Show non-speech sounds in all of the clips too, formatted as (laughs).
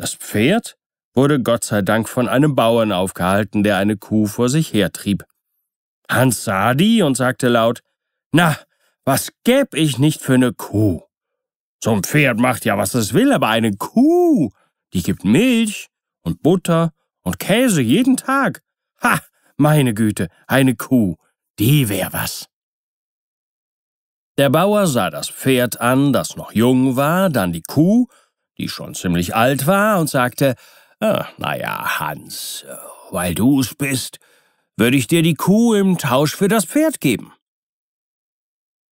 Das Pferd wurde Gott sei Dank von einem Bauern aufgehalten, der eine Kuh vor sich hertrieb. Hans sah die und sagte laut, Na, was gäb ich nicht für eine Kuh? So ein Pferd macht ja, was es will, aber eine Kuh, die gibt Milch und Butter und Käse jeden Tag. Ha, meine Güte, eine Kuh, die wär was. Der Bauer sah das Pferd an, das noch jung war, dann die Kuh die schon ziemlich alt war, und sagte, ah, naja, Hans, weil du's bist, würde ich dir die Kuh im Tausch für das Pferd geben.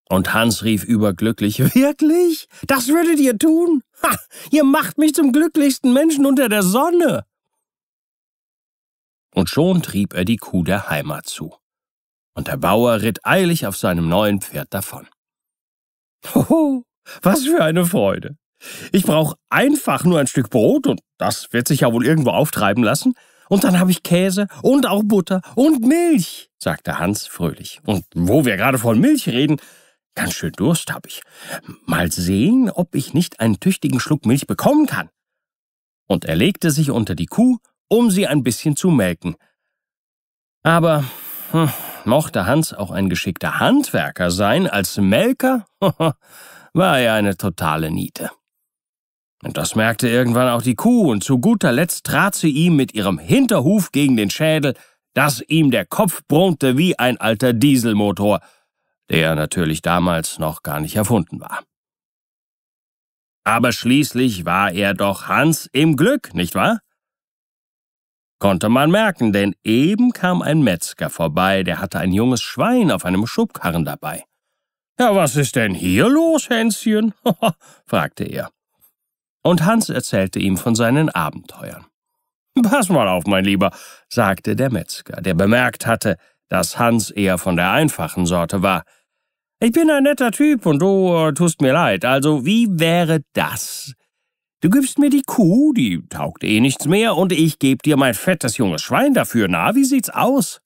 Und Hans rief überglücklich, (laughs) wirklich? Das würdet ihr tun? Ha, ihr macht mich zum glücklichsten Menschen unter der Sonne. Und schon trieb er die Kuh der Heimat zu. Und der Bauer ritt eilig auf seinem neuen Pferd davon. (laughs) Hoho, was für eine Freude! Ich brauche einfach nur ein Stück Brot und das wird sich ja wohl irgendwo auftreiben lassen. Und dann habe ich Käse und auch Butter und Milch, sagte Hans fröhlich. Und wo wir gerade von Milch reden, ganz schön Durst habe ich. Mal sehen, ob ich nicht einen tüchtigen Schluck Milch bekommen kann. Und er legte sich unter die Kuh, um sie ein bisschen zu melken. Aber hm, mochte Hans auch ein geschickter Handwerker sein, als Melker (laughs) war er eine totale Niete. Und das merkte irgendwann auch die Kuh, und zu guter Letzt trat sie ihm mit ihrem Hinterhuf gegen den Schädel, dass ihm der Kopf brummte wie ein alter Dieselmotor, der natürlich damals noch gar nicht erfunden war. Aber schließlich war er doch Hans im Glück, nicht wahr? Konnte man merken, denn eben kam ein Metzger vorbei, der hatte ein junges Schwein auf einem Schubkarren dabei. Ja, was ist denn hier los, Hänschen? (laughs) fragte er und Hans erzählte ihm von seinen Abenteuern. Pass mal auf, mein Lieber, sagte der Metzger, der bemerkt hatte, dass Hans eher von der einfachen Sorte war. Ich bin ein netter Typ und du äh, tust mir leid, also wie wäre das? Du gibst mir die Kuh, die taugt eh nichts mehr, und ich geb dir mein fettes junges Schwein dafür. Na, wie sieht's aus?